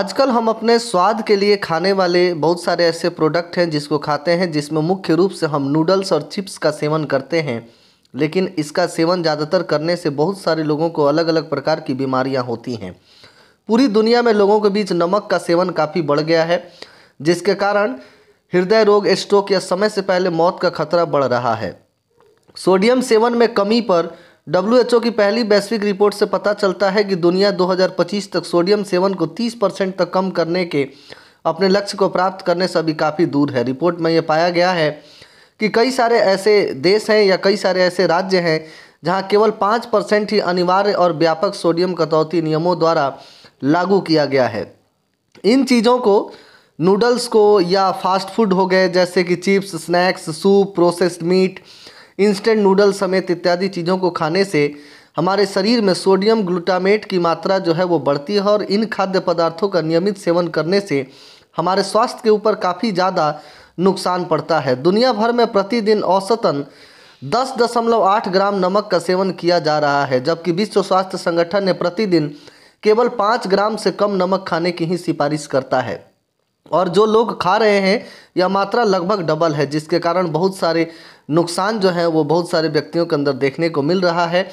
आजकल हम अपने स्वाद के लिए खाने वाले बहुत सारे ऐसे प्रोडक्ट हैं जिसको खाते हैं जिसमें मुख्य रूप से हम नूडल्स और चिप्स का सेवन करते हैं लेकिन इसका सेवन ज़्यादातर करने से बहुत सारे लोगों को अलग अलग प्रकार की बीमारियां होती हैं पूरी दुनिया में लोगों के बीच नमक का सेवन काफ़ी बढ़ गया है जिसके कारण हृदय रोग स्ट्रोक या समय से पहले मौत का खतरा बढ़ रहा है सोडियम सेवन में कमी पर डब्ल्यूएचओ की पहली वैश्विक रिपोर्ट से पता चलता है कि दुनिया 2025 तक सोडियम सेवन को 30 परसेंट तक कम करने के अपने लक्ष्य को प्राप्त करने से अभी काफ़ी दूर है रिपोर्ट में ये पाया गया है कि कई सारे ऐसे देश हैं या कई सारे ऐसे राज्य हैं जहां केवल पाँच परसेंट ही अनिवार्य और व्यापक सोडियम कटौती नियमों द्वारा लागू किया गया है इन चीज़ों को नूडल्स को या फास्ट फूड हो गए जैसे कि chips snacks soup processed meat instant noodle समेत इत्यादि चीज़ों को खाने से हमारे शरीर में सोडियम ग्लूटामेट की मात्रा जो है वो बढ़ती है और इन खाद्य पदार्थों का नियमित सेवन करने से हमारे स्वास्थ्य के ऊपर काफ़ी ज़्यादा नुकसान पड़ता है दुनिया भर में प्रतिदिन औसतन दस दशमलव आठ ग्राम नमक का सेवन किया जा रहा है जबकि विश्व स्वास्थ्य संगठन ने प्रतिदिन केवल पाँच ग्राम से कम नमक खाने की ही सिफारिश करता है और जो लोग खा रहे हैं यह मात्रा लगभग डबल है जिसके कारण बहुत सारे नुकसान जो है वो बहुत सारे व्यक्तियों के अंदर देखने को मिल रहा है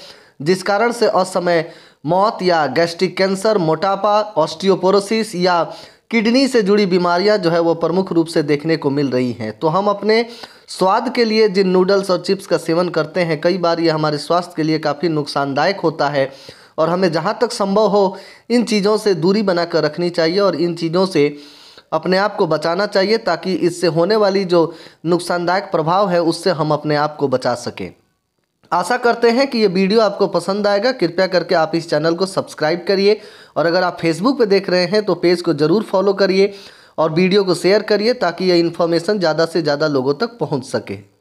जिस कारण से असमय मौत या गैस्ट्रिक कैंसर मोटापा ऑस्टियोपोरोसिस या किडनी से जुड़ी बीमारियां जो है वो प्रमुख रूप से देखने को मिल रही हैं तो हम अपने स्वाद के लिए जिन नूडल्स और चिप्स का सेवन करते हैं कई बार ये हमारे स्वास्थ्य के लिए काफ़ी नुकसानदायक होता है और हमें जहाँ तक संभव हो इन चीज़ों से दूरी बनाकर रखनी चाहिए और इन चीज़ों से अपने आप को बचाना चाहिए ताकि इससे होने वाली जो नुकसानदायक प्रभाव है उससे हम अपने आप को बचा सकें आशा करते हैं कि ये वीडियो आपको पसंद आएगा कृपया करके आप इस चैनल को सब्सक्राइब करिए और अगर आप फेसबुक पे देख रहे हैं तो पेज को ज़रूर फॉलो करिए और वीडियो को शेयर करिए ताकि ये इन्फॉर्मेशन ज़्यादा से ज़्यादा लोगों तक पहुंच सके